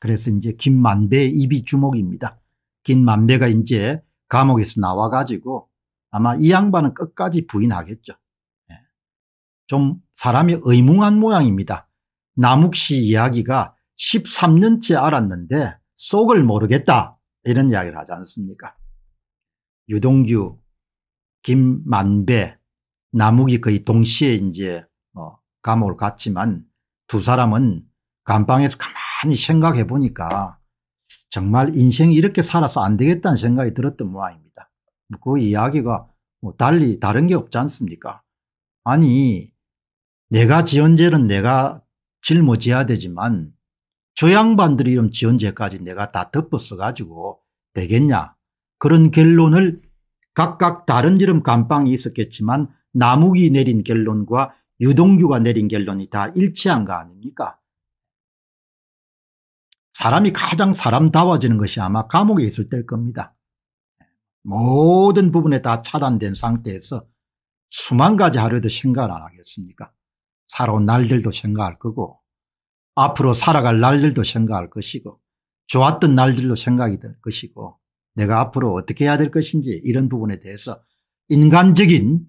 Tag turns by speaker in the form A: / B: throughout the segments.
A: 그래서 이제 김만배의 입이 주목입니다. 김만배가 이제 감옥에서 나와가지고 아마 이 양반은 끝까지 부인하겠죠. 예. 좀 사람이 의문한 모양입니다. 남욱 씨 이야기가 13년째 알았는데 속을 모르겠다 이런 이야기를 하지 않습니까 유동규 김만배 남욱이 거의 동시에 이제 뭐 감옥을 갔지만 두 사람은 감방에서 가만히 가만 생각해 보니까 정말 인생이 이렇게 살아서 안 되겠다는 생각이 들었던 모양입니다. 뭐 그 이야기가 뭐 달리 다른 게 없지 않습니까? 아니 내가 지은 죄는 내가 짊어져야 되지만 조 양반들이 이런 지은 죄까지 내가 다 덮어써 가지고 되겠냐 그런 결론을 각각 다른 이름 감방이 있었겠지만 나무기 내린 결론과 유동규가 내린 결론이 다 일치한 거 아닙니까? 사람이 가장 사람다워지는 것이 아마 감옥에 있을 때일 겁니다. 모든 부분에 다 차단된 상태에서 수만 가지 하려도 생각을 안 하겠습니까? 살아온 날들도 생각할 거고 앞으로 살아갈 날들도 생각할 것이고 좋았던 날들도 생각이 될 것이고 내가 앞으로 어떻게 해야 될 것인지 이런 부분에 대해서 인간적인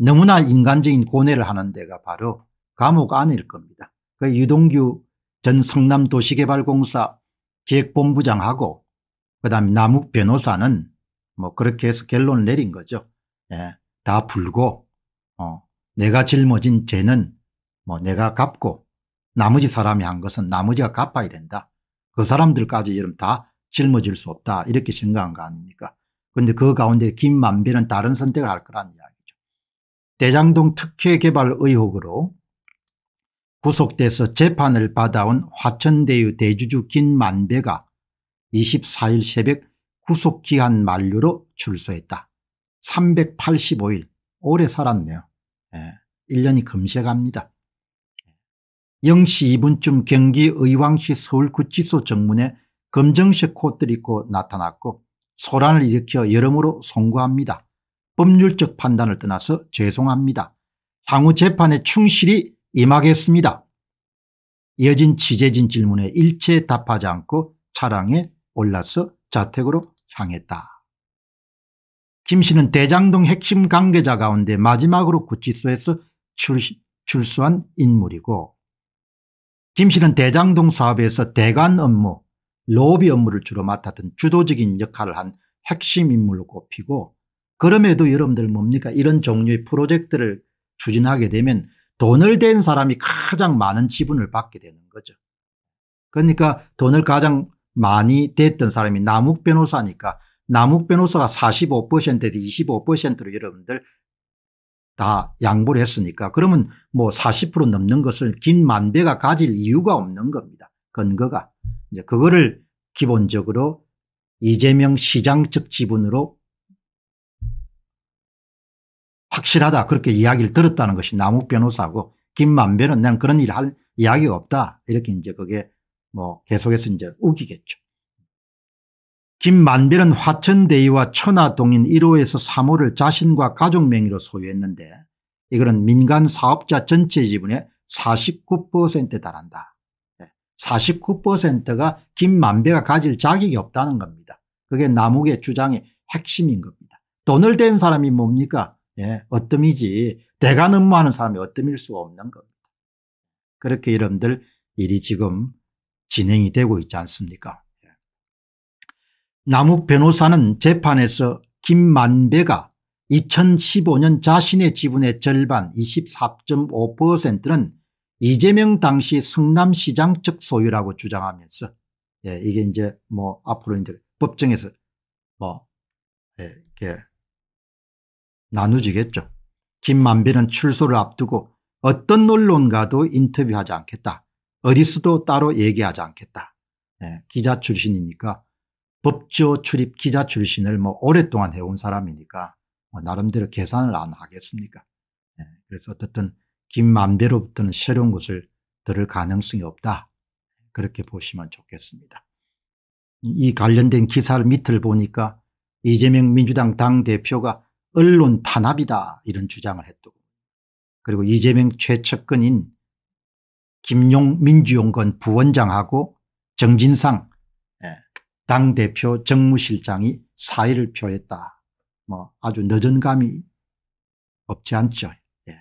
A: 너무나 인간적인 고뇌를 하는 데가 바로 감옥 안일 겁니다. 그 유동규 전 성남도시개발공사 기획본부장하고 그다음 남욱 변호사는 뭐 그렇게 해서 결론을 내린 거죠. 예, 다풀고 어, 내가 짊어진 죄는 뭐 내가 갚고 나머지 사람이 한 것은 나머지가 갚아야 된다. 그 사람들까지 이름 다 짊어질 수 없다 이렇게 생각한 거 아닙니까 그런데 그 가운데 김만배는 다른 선택을 할 거란 이야기죠. 대장동 특혜 개발 의혹으로 구속돼서 재판을 받아온 화천대유 대주주 김만배가 24일 새벽 구속기한 만료로 출소했다. 385일 오래 살았네요. 예, 1년이 금세 갑니다. 0시 예. 2분쯤 경기 의왕시 서울구치소 정문에 검정색 코트를 입고 나타났고 소란을 일으켜 여러모로 송구합니다. 법률적 판단을 떠나서 죄송합니다. 향후 재판에 충실히 임하겠습니다. 이어진 취재진 질문에 일체 답하지 않고 차량에 올라서 자택으로 향했다. 김 씨는 대장동 핵심 관계자 가운데 마지막으로 구치소에서 출, 출소한 인물이고 김 씨는 대장동 사업에서 대관 업무, 로비 업무를 주로 맡았던 주도적인 역할을 한 핵심 인물로 꼽히고 그럼에도 여러분들 뭡니까 이런 종류의 프로젝트를 추진하게 되면 돈을 댄 사람이 가장 많은 지분을 받게 되는 거죠. 그러니까 돈을 가장 많이 댔던 사람이 남욱 변호사니까 남욱 변호사가 45%에서 25%로 여러분들 다 양보를 했으니까 그러면 뭐 40% 넘는 것을 김만배가 가질 이유가 없는 겁니다. 근거가. 이제 그거를 기본적으로 이재명 시장적 지분으로 확실하다 그렇게 이야기를 들었다는 것이 남욱 변호사고 김만배는 난 그런 일 할 이야기가 없다 이렇게 이제 그게 뭐 계속해서 이제 우기겠죠. 김만별은 화천대유와 천하동인 1호에서 3호를 자신과 가족 명의로 소유했는데 이거는 민간 사업자 전체 지분의 49%에 달한다. 49%가 김만배가 가질 자격이 없다는 겁니다. 그게 남욱의 주장의 핵심인 겁니다. 돈을 댄 사람이 뭡니까 예, 어뜸이지 대간 업무하는 사람이 어뜸일 수가 없는 겁니다. 그렇게 여러분들 일이 지금 진행이 되고 있지 않습니까? 예. 남욱 변호사는 재판에서 김만배가 2015년 자신의 지분의 절반 24.5%는 이재명 당시 성남시장 측 소유라고 주장하면서 예, 이게 이제 뭐 앞으로 이제 법정에서 뭐 예, 이렇게 나누지겠죠. 김만배는 출소를 앞두고 어떤 언론과도 인터뷰하지 않겠다. 어디서도 따로 얘기하지 않겠다. 네, 기자 출신이니까 법조 출입 기자 출신을 뭐 오랫동안 해온 사람이니까 뭐 나름대로 계산을 안 하겠습니까. 네, 그래서 어쨌든 김만배로부터는 새로운 것을 들을 가능성이 없다. 그렇게 보시면 좋겠습니다. 이 관련된 기사를 밑을 보니까 이재명 민주당 당대표가 언론 탄압이다 이런 주장을 했더고 그리고 이재명 최측근인 김용 민주용건 부원장하고 정진상 예, 당대표 정무실장이 사의를 표했다. 뭐 아주 늦은 감이 없지 않죠. 예.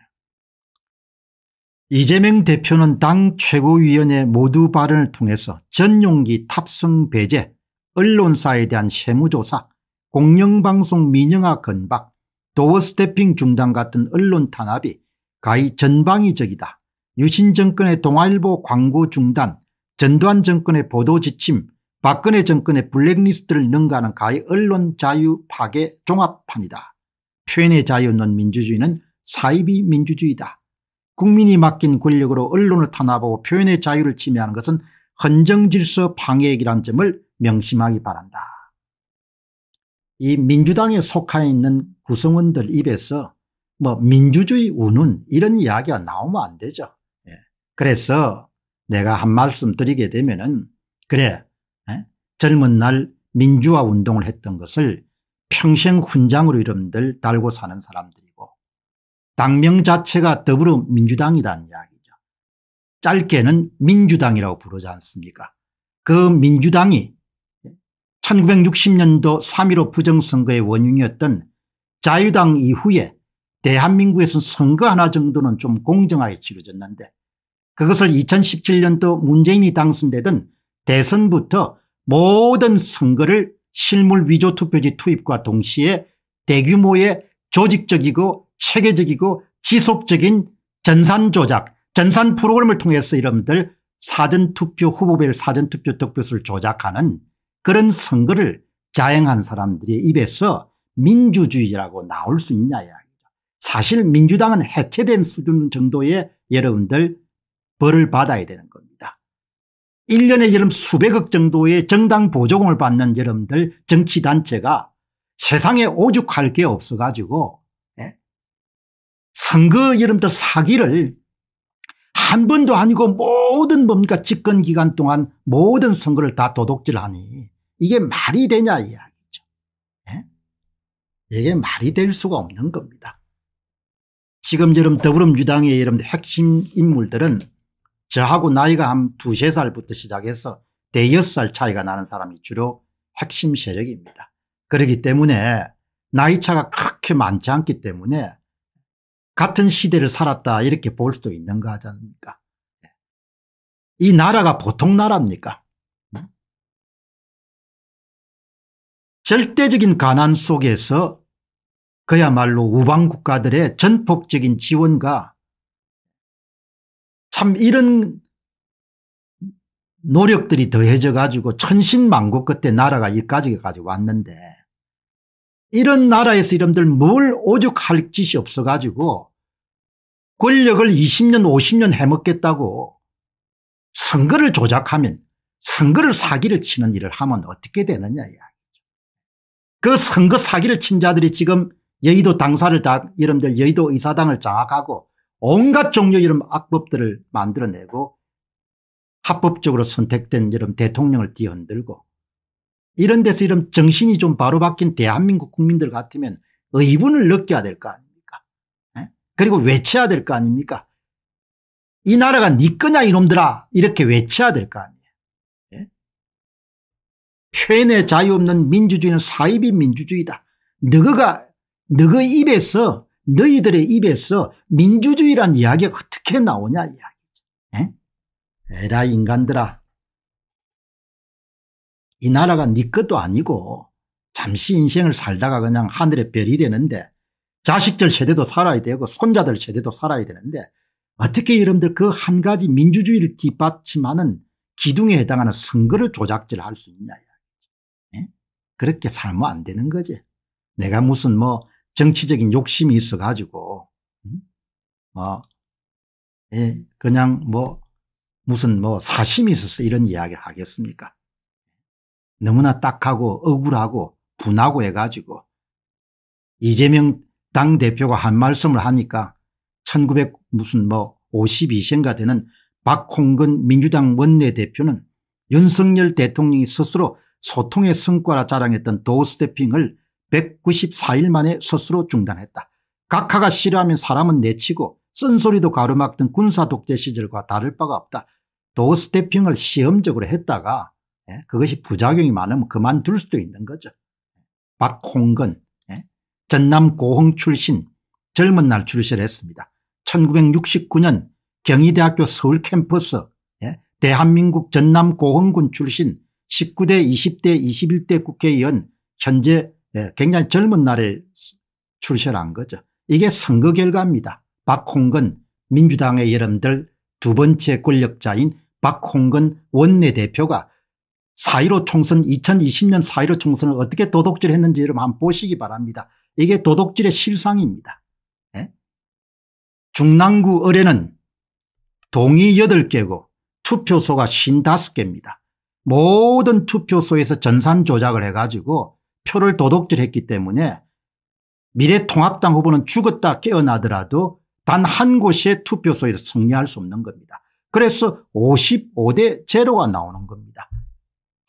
A: 이재명 대표는 당 최고위원회 모두 발언을 통해서 전용기 탑승 배제, 언론사에 대한 세무조사, 공영방송 민영화 건박, 도어스태핑 중단 같은 언론 탄압이 가히 전방위적이다. 유신 정권의 동아일보 광고 중단, 전두환 정권의 보도 지침, 박근혜 정권의 블랙리스트를 능가하는 가히 언론 자유 파괴 종합판이다. 표현의 자유는 민주주의는 사이비 민주주의다. 국민이 맡긴 권력으로 언론을 탄압하고 표현의 자유를 침해하는 것은 헌정질서 방해액이란 점을 명심하기 바란다. 이 민주당에 속해 있는 구성원들 입에서 뭐 민주주의 운운 이런 이야기가 나오면 안 되죠. 예. 그래서 내가 한 말씀 드리게 되면은 그래 예? 젊은 날 민주화 운동을 했던 것을 평생 훈장으로 이름들 달고 사는 사람들이고 당명 자체가 더불어민주당이라는 이야기죠. 짧게는 민주당이라고 부르지 않습니까 그 민주당이 1960년도 3.15 부정선거의 원흉이었던 자유당 이후에 대한민국에서 선거 하나 정도는 좀 공정하게 치러졌는데 그것을 2017년도 문재인이 당선되던 대선부터 모든 선거를 실물 위조 투표지 투입과 동시에 대규모의 조직적이고 체계적이고 지속적인 전산 조작 전산 프로그램을 통해서 여러분들 사전투표 후보별 사전투표 득표수를 조작하는 그런 선거를 자행한 사람들의 입에서 민주주의라고 나올 수 있냐 이야기죠. 사실 민주당은 해체된 수준 정도의 여러분들 벌을 받아야 되는 겁니다. 1년에 여름 수백억 정도의 정당 보조금을 받는 여러분들 정치단체가 세상에 오죽할 게 없어가지고 예? 선거 여러분들 사기를 한 번도 아니고 모든 뭡니까 집권기간 동안 모든 선거를 다 도둑질하니 이게 말이 되냐 이야기죠. 예? 이게 말이 될 수가 없는 겁니다. 지금 저럼 더불어민주당의 여러분들 핵심 인물들은 저하고 나이가 한 두세 살부터 시작해서 대여섯 살 차이가 나는 사람이 주로 핵심 세력입니다. 그렇기 때문에 나이 차가 그렇게 많지 않기 때문에 같은 시대를 살았다 이렇게 볼 수도 있는 거 하지 않습니까 예. 이 나라가 보통 나라입니까 절대적인 가난 속에서 그야말로 우방국가들의 전폭적인 지원과 참 이런 노력들이 더해져 가지고 천신만고 끝에 나라가 이까지까지 왔는데 이런 나라에서 이름들 뭘 오죽할 짓이 없어 가지고 권력을 20년 50년 해먹겠다고 선거를 조작하면 선거를 사기를 치는 일을 하면 어떻게 되느냐 이야 그 선거 사기를 친 자들이 지금 여의도 당사를 다 여러분들 여의도 의사당을 장악하고 온갖 종류 이런 악법들을 만들어내고 합법적으로 선택된 여러분 대통령을 뒤흔들고 이런 데서 이런 정신이 좀 바로 바뀐 대한민국 국민들 같으면 의분을 느껴야 될 거 아닙니까 에? 예? 그리고 외쳐야 될 거 아닙니까 이 나라가 니네 거냐 이놈들아 이렇게 외쳐야 될 거 아닙니까 표현의 자유 없는 민주주의는 사이비 민주주의다. 너가 너가 입에서 너희들의 입에서 민주주의란 이야기가 어떻게 나오냐 이야기죠. 에라 인간들아. 이 나라가 네 것도 아니고 잠시 인생을 살다가 그냥 하늘의 별이 되는데 자식들 세대도 살아야 되고 손자들 세대도 살아야 되는데 어떻게 여러분들 그 한 가지 민주주의를 뒷받침하는 기둥에 해당하는 선거를 조작질할 수 있냐. 그렇게 살면 안 되는 거지. 내가 무슨 뭐 정치적인 욕심이 있어 가지고 뭐 예, 그냥 뭐 무슨 뭐 사심이 있어서 이런 이야기를 하겠습니까? 너무나 딱하고 억울하고 분하고 해가지고 이재명 당 대표가 한 말씀을 하니까 1900 무슨 뭐 52세인가 되는 박홍근 민주당 원내대표는 윤석열 대통령이 스스로 소통의 성과라 자랑했던 도스태핑을 194일 만에 스스로 중단했다. 각하가 싫어하면 사람은 내치고 쓴소리도 가로막던 군사 독재 시절과 다를 바가 없다. 도스태핑을 시험적으로 했다가 예, 그것이 부작용이 많으면 그만둘 수도 있는 거죠. 박홍근 예, 전남 고흥 출신 젊은 날 출실했습니다. 1969년 경희대학교 서울 캠퍼스 예, 대한민국 전남 고흥군 출신 19대 20대 21대 국회의원 현재 네, 굉장히 젊은 날에 출세한 거죠. 이게 선거 결과입니다. 박홍근 민주당의 여러분들 두 번째 권력자인 박홍근 원내대표가 4.15 총선 2020년 4.15 총선을 어떻게 도덕질했는지 여러분 한번 보시기 바랍니다. 이게 도덕질의 실상입니다. 예? 중랑구 의뢰는 동의 8개고 투표소가 55개입니다. 모든 투표소에서 전산 조작을 해가지고 표를 도둑질했기 때문에 미래통합당 후보는 죽었다 깨어나더라도 단 한 곳의 투표소에서 승리할 수 없는 겁니다. 그래서 55대 0가 나오는 겁니다.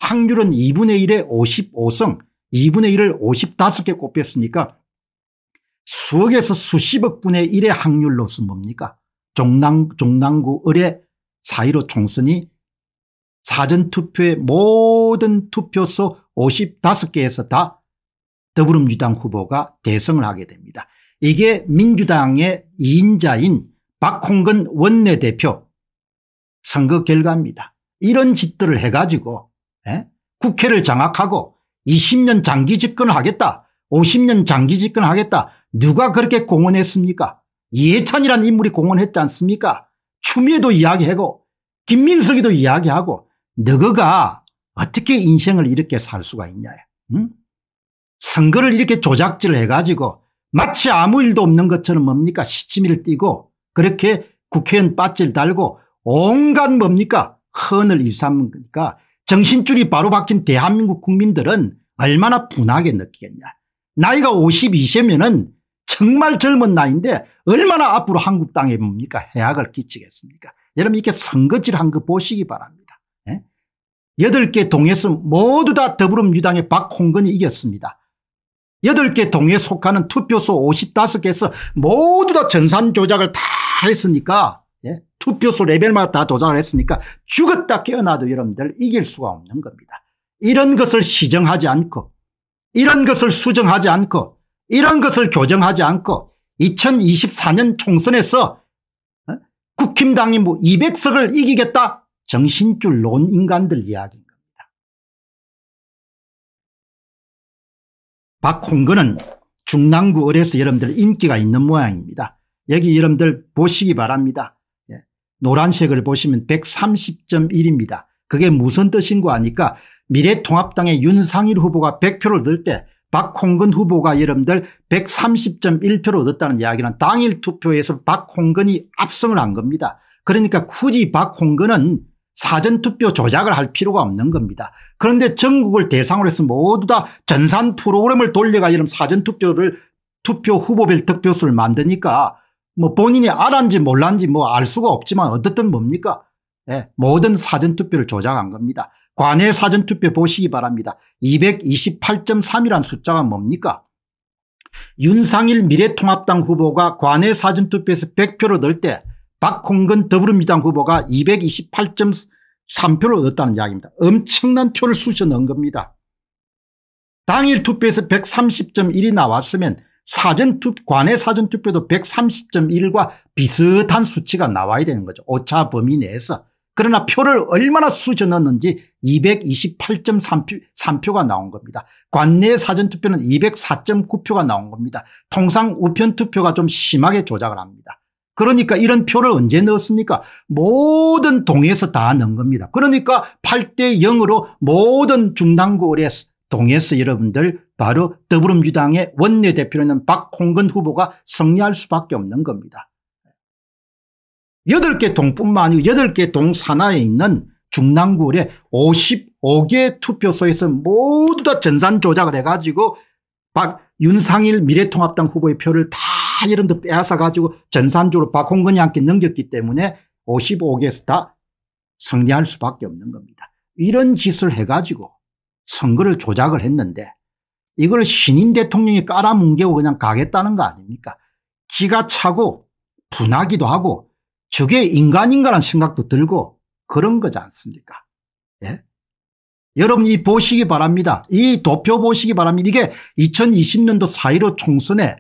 A: 확률은 2분의 1에 55승 2분의 1을 55개 꼽혔으니까 수억에서 수십억 분의 1의 확률로서 뭡니까 종남, 종남구 의뢰 4.15 총선이 사전투표의 모든 투표소 55개에서 다 더불어민주당 후보가 대승을 하게 됩니다. 이게 민주당의 2인자인 박홍근 원내대표 선거 결과입니다. 이런 짓들을 해가지고 에? 예? 국회를 장악하고 20년 장기 집권을 하겠다 50년 장기 집권을 하겠다 누가 그렇게 공언했습니까 이해찬이라는 인물이 공언했지 않습니까 추미애도 이야기하고 김민석이도 이야기하고 너가 어떻게 인생을 이렇게 살 수가 있냐. 응? 선거를 이렇게 조작질 해가지고 마치 아무 일도 없는 것처럼 뭡니까 시치미를 띠고 그렇게 국회의원 빠질 달고 온갖 뭡니까 헌을 일삼으니까 정신줄이 바로 박힌 대한민국 국민들은 얼마나 분하게 느끼겠냐. 나이가 52세면은 정말 젊은 나이인데 얼마나 앞으로 한국 땅에 뭡니까 해악을 끼치겠습니까. 여러분 이렇게 선거질 한 거 보시기 바랍니다. 여덟 개 동에서 모두 다 더불어민주당의 박홍근이 이겼습니다. 여덟 개 동에 속하는 투표소 55개에서 모두 다 전산 조작을 다 했으니까 예? 투표소 레벨마다 다 조작을 했으니까 죽었다 깨어나도 여러분들 이길 수가 없는 겁니다. 이런 것을 시정하지 않고 이런 것을 수정하지 않고 이런 것을 교정하지 않고 2024년 총선에서 어? 국힘당이 뭐 200석을 이기겠다 정신줄
B: 놓은 인간들 이야기인 겁니다.
A: 박홍근은 중랑구 을에서 여러분들 인기가 있는 모양입니다. 여기 여러분들 보시기 바랍니다. 예. 노란색을 보시면 130.1입니다. 그게 무슨 뜻인고 하니까 미래통합당의 윤상일 후보가 100표를 들때 박홍근 후보가 여러분들 130.1표로 얻었다는 이야기는 당일 투표에서 박홍근이 압승을 한 겁니다. 그러니까 굳이 박홍근은 사전투표 조작을 할 필요가 없는 겁니다. 그런데 전국을 대상으로 해서 모두 다 전산 프로그램을 돌려가지고 사전투표를 투표 후보별 득표수를 만드니까 뭐 본인이 알았는지 몰랐는지 뭐 알 수가 없지만 어떻든 뭡니까 네, 모든 사전투표를 조작한 겁니다. 관외 사전투표 보시기 바랍니다. 228.3이란 숫자가 뭡니까 윤상일 미래통합당 후보가 관외 사전투표에서 100표를 넣을 때 박홍근 더불어민주당 후보가 228.3표를 얻었다는 이야기입니다. 엄청난 표를 쑤셔 넣은 겁니다. 당일 투표에서 130.1이 나왔으면 사전투 관외 사전투표도 130.1과 비슷한 수치가 나와야 되는 거죠. 오차 범위 내에서. 그러나 표를 얼마나 쑤셔 넣었는지 228.3표가 표가 나온 겁니다. 관내 사전투표는 204.9표가 나온 겁니다. 통상 우편투표가 좀 심하게 조작을 합니다. 그러니까 이런 표를 언제 넣었습니까? 모든 동에서 다 넣은 겁니다. 그러니까 8대 0으로 모든 중당구의 동에서 여러분들 바로 더불어민주당의 원내대표는 박홍근 후보가 승리할 수밖에 없는 겁니다. 8개 동뿐만 아니고 8개 동 산하에 있는 중랑구의 55개 투표소에서 모두 다 전산 조작을 해가지고 박 윤상일 미래통합당 후보의 표를 다 여러분들 빼앗아 가지고 전산적으로 박홍근이한테 넘겼기 때문에 55개에서 다 승리할 수밖에 없는 겁니다. 이런 짓을 해가지고 선거를 조작을 했는데 이걸 신임 대통령이 깔아뭉개고 그냥 가겠다는 거 아닙니까 기가 차고 분하기도 하고 저게 인간인가라는 생각도 들고 그런 거지 않습니까 예? 여러분 이 보시기 바랍니다. 이 도표 보시기 바랍니다. 이게 2020년도 4.15 총선의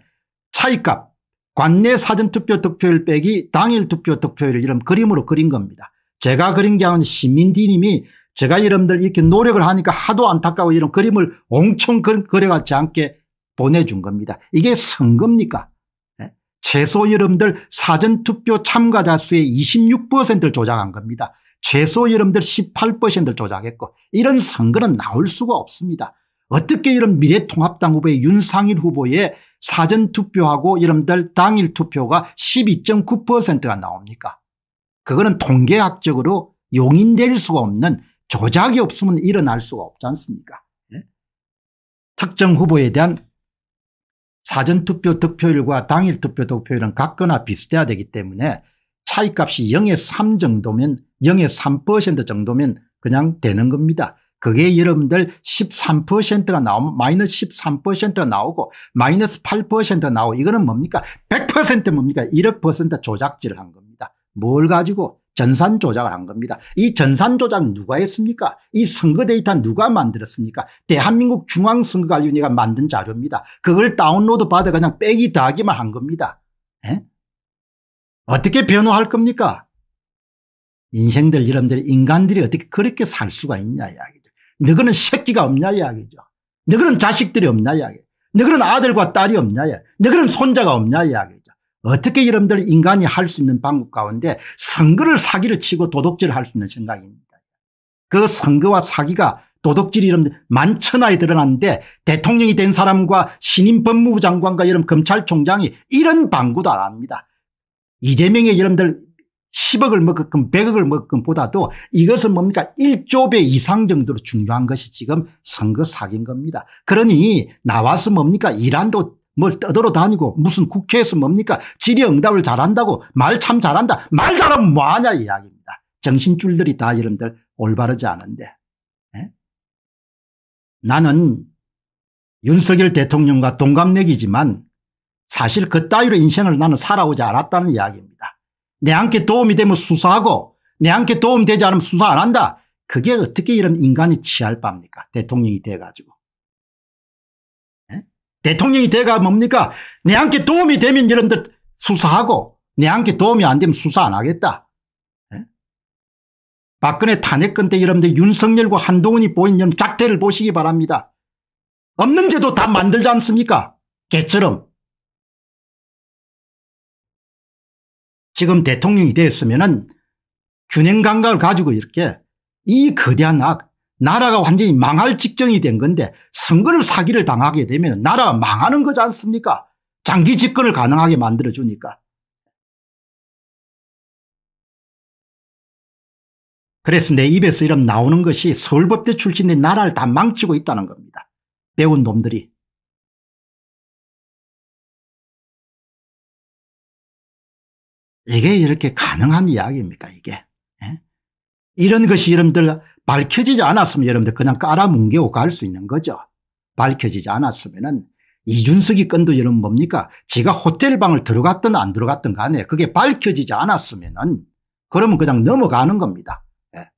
A: 차이값 관내 사전투표 득표율 빼기 당일 투표 득표율 이런 그림으로 그린 겁니다. 제가 그린 게 아니라 시민디님이 제가 여러분들 이렇게 노력을 하니까 하도 안타까워 이런 그림을 엄청 그, 그려가지 않게 보내준 겁니다. 이게 선거입니까? 예? 최소 여러분들 사전투표 참가자 수의 26%를 조장한 겁니다. 최소 여러분들 18%를 조작했고 이런 선거는 나올 수가 없습니다. 어떻게 이런 미래통합당 후보의 윤상일 후보의 사전투표하고 여러분들 당일 투표가 12.9%가 나옵니까 그거는 통계학적으로 용인될 수가 없는 조작이 없으면 일어날 수가 없지 않습니까 네? 특정 후보에 대한 사전투표 득표율과 당일 투표 득표율은 같거나 비슷해야 되기 때문에 차이값이 0에 3 정도면 0.3% 정도면 그냥 되는 겁니다. 그게 여러분들 13%가 나오면 마이너스 13%가 나오고 마이너스 8%가 나오고 이거는 뭡니까 100% 뭡니까 1억 퍼센트 조작질을 한 겁니다. 뭘 가지고 전산 조작을 한 겁니다. 이 전산 조작 누가 했습니까? 이 선거 데이터 누가 만들었습니까? 대한민국 중앙선거관리위원회가 만든 자료입니다. 그걸 다운로드 받아 그냥 빼기 더하기만 한 겁니다. 에? 어떻게 변호할 겁니까? 인생들 여러분들이 인간들이 어떻게 그렇게 살 수가 있냐 이야기죠. 너그는 새끼가 없냐 이야기죠. 너그는 자식들이 없냐 이야기. 너그는 아들과 딸이 없냐 이야기. 너그는 손자가 없냐 이야기죠. 어떻게 여러분들 인간이 할 수 있는 방법 가운데 선거를 사기를 치고 도덕질을 할 수 있는 생각입니다. 그 선거와 사기가 도덕질 이름 만천하에 드러났는데 대통령이 된 사람과 신임 법무부 장관과 이런 검찰총장이 이런 방구도 안 합니다. 이재명의 여러분들 10억을 먹었건 100억을 먹었건 보다도 이것은 뭡니까 1조 배 이상 정도로 중요한 것이 지금 선거 사기인 겁니다. 그러니 나와서 뭡니까 이란도 뭘 떠들어 다니고 무슨 국회에서 뭡니까 질의응답을 잘한다고 말 참 잘한다 말 잘하면 뭐하냐 이야기입니다. 정신줄들이 다 여러분들 올바르지 않은데 에? 예? 나는 윤석열 대통령과 동갑내기지만 사실 그따위로 인생을 나는 살아오지 않았다는 이야기입니다. 내한테 도움이 되면 수사하고 내한테 도움이 되지 않으면 수사 안 한다. 그게 어떻게 이런 인간이 취할 바입니까 대통령이 돼가지고. 네? 대통령이 돼가 뭡니까 내한테 도움이 되면 여러분들 수사하고 내한테 도움이 안 되면 수사 안 하겠다. 네? 박근혜 탄핵권 때 여러분들 윤석열과 한동훈이 보인 이런 작태를 보시기 바랍니다. 없는 제도 다 만들지 않습니까 개처럼. 지금 대통령이 되었으면은 균형 감각을 가지고 이렇게 이 거대한 악 나라가 완전히 망할 직정이된 건데 선거를 사기를 당하게 되면 나라가 망하는 거지 않습니까 장기 집권을 가능하게 만들어주니까
B: 그래서 내 입에서 이름 나오는 것이 서울법대 출신의 나라를 다 망치고 있다는 겁니다. 배운 놈들이.
A: 이게 이렇게 가능한 이야기입니까 이게. 예? 이런 것이 여러분들 밝혀지지 않았으면 여러분들 그냥 깔아뭉개고 갈 수 있는 거죠. 밝혀지지 않았으면은 이준석이 건도 여러분 뭡니까? 지가 호텔방을 들어갔든 안 들어갔든 간에 그게 밝혀지지 않았으면은 그러면 그냥 넘어가는 겁니다. 예.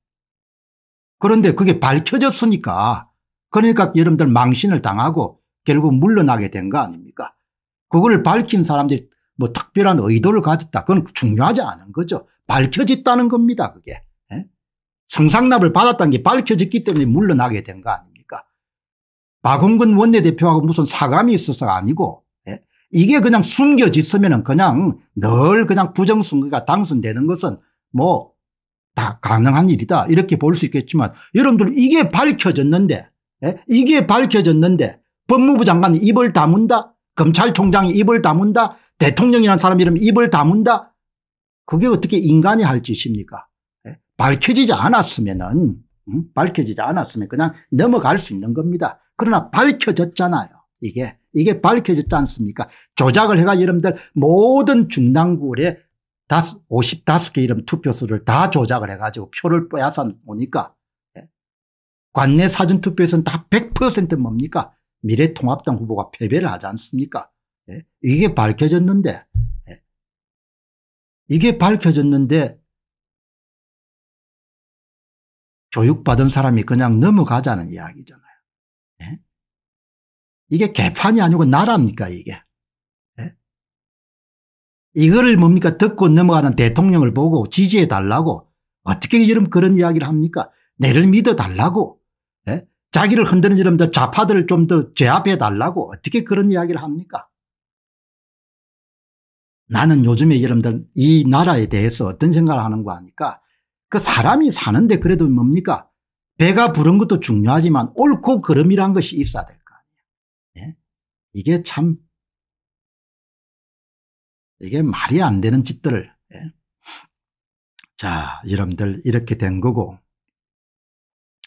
A: 그런데 그게 밝혀졌으니까 그러니까 여러분들 망신을 당하고 결국 물러나게 된 거 아닙니까? 그걸 밝힌 사람들이 뭐 특별한 의도를 가졌다. 그건 중요하지 않은 거죠. 밝혀졌다는 겁니다. 그게. 에? 예? 성상납을 받았다는 게 밝혀졌기 때문에 물러나게 된 거 아닙니까? 박원근 원내대표하고 무슨 사감이 있어서가 아니고 에? 예? 이게 그냥 숨겨졌으면 그냥 늘 그냥 부정선거가 당선되는 것은 뭐 다 가능한 일이다 이렇게 볼 수 있겠지만 여러분들 이게 밝혀졌는데 에? 예? 이게 밝혀졌는데 법무부 장관이 입을 다문다 검찰총장이 입을 다문다 대통령이란 사람 이름 입을 다문다? 그게 어떻게 인간이 할 짓입니까? 예? 밝혀지지 않았으면은, 음? 밝혀지지 않았으면 그냥 넘어갈 수 있는 겁니다. 그러나 밝혀졌잖아요. 이게, 이게 밝혀졌지 않습니까? 조작을 해가 여러분들 모든 중당구에 55개 이름 투표수를 다 조작을 해가지고 표를 빼앗아 놓으니까 예? 관내 사전투표에서는 다 100% 뭡니까? 미래통합당 후보가 패배를 하지 않습니까? 예? 이게 밝혀졌는데 예?
B: 이게 밝혀졌는데
A: 교육받은 사람이 그냥 넘어가자는 이야기잖아요. 예? 이게 개판이 아니고 나라입니까 이게. 이거를 뭡니까 듣고 넘어가는 대통령을 보고 지지해 달라고 어떻게 이런 그런 이야기를 합니까 내를 믿어 달라고 자기를 흔드는 이런 좌파들을 좀 더 제압해 달라고 어떻게 그런 이야기를 합니까 나는 요즘에 여러분들 이 나라에 대해서 어떤 생각을 하는 거 아니까 그 사람이 사는데 그래도 뭡니까 배가 부른 것도 중요하지만 옳고 그름이란 것이 있어야 될 거 아니야. 예? 이게 참 이게 말이 안 되는 짓들을 예? 자 여러분들 이렇게 된 거고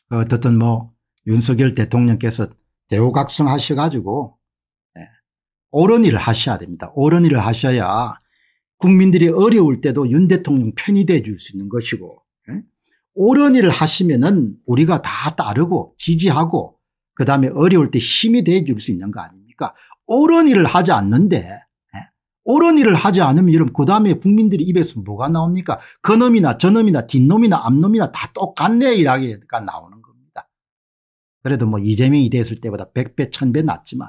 A: 그 어떻든 뭐 윤석열 대통령께서 대우각성하셔가지고 옳은 일을 하셔야 됩니다. 옳은 일을 하셔야 국민들이 어려울 때도 윤 대통령 편이 돼줄수 있는 것이고 예? 옳은 일을 하시면은 우리가 다 따르고 지지하고 그다음에 어려울 때 힘이 돼줄수 있는 거 아닙니까? 옳은 일을 하지 않는데 예? 옳은 일을 하지 않으면 여러분 그다음에 국민들이 입에서 뭐가 나옵니까? 그놈이나 저놈이나 뒷놈이나 앞놈이나 다 똑같네 이라기가 나오는 겁니다. 그래도 뭐 이재명이 됐을 때보다 100배 1000배 낫지만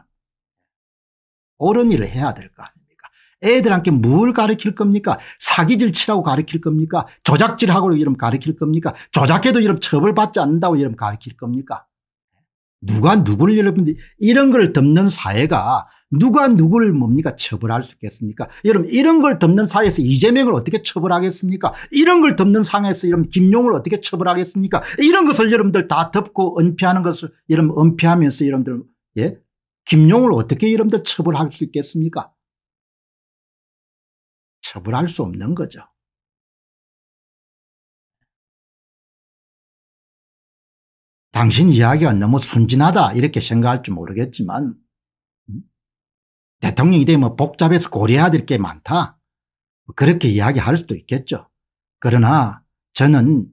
A: 옳은 일을 해야 될 거 아닙니까 애들한테 뭘 가르칠 겁니까 사기질 치라고 가르칠 겁니까 조작질하고 이러면 가르칠 겁니까 조작해도 이러 처벌받지 않는다고 이러면 가르칠 겁니까 누가 누구를 여러분들 이런 걸 덮는 사회가 누가 누구를 뭡니까 처벌할 수 있겠습니까 여러분 이런 걸 덮는 사회에서 이재명을 어떻게 처벌하겠습니까 이런 걸 덮는 상황에서 여러분 김용을 어떻게 처벌하겠습니까 이런 것을 여러분들 다 덮고 은폐하는 것을 여러분 은폐하면서 여러분들 예 김용을 어떻게 이러분들 처벌할 수 있겠습니까? 처벌할 수
B: 없는 거죠.
A: 당신 이야기가 너무 순진하다 이렇게 생각할지 모르겠지만 음? 대통령이 되면 복잡해서 고려해야 될 게 많다. 뭐 그렇게 이야기할 수도 있겠죠. 그러나 저는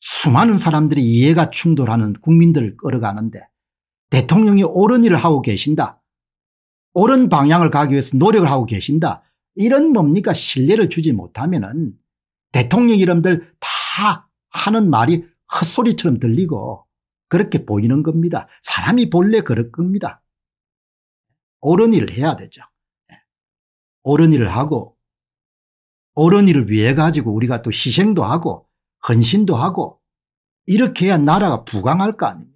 A: 수많은 사람들이 이해가 충돌하는 국민들을 끌어가는데 대통령이 옳은 일을 하고 계신다. 옳은 방향을 가기 위해서 노력을 하고 계신다. 이런 뭡니까 신뢰를 주지 못하면 은 대통령 이름들 다 하는 말이 헛소리처럼 들리고 그렇게 보이는 겁니다. 사람이 본래 그럴 겁니다. 옳은 일을 해야 되죠. 옳은 일을 하고 옳은 일을 위해 가지고 우리가 또 희생도 하고 헌신도 하고 이렇게 해야 나라가 부강할 거 아닙니까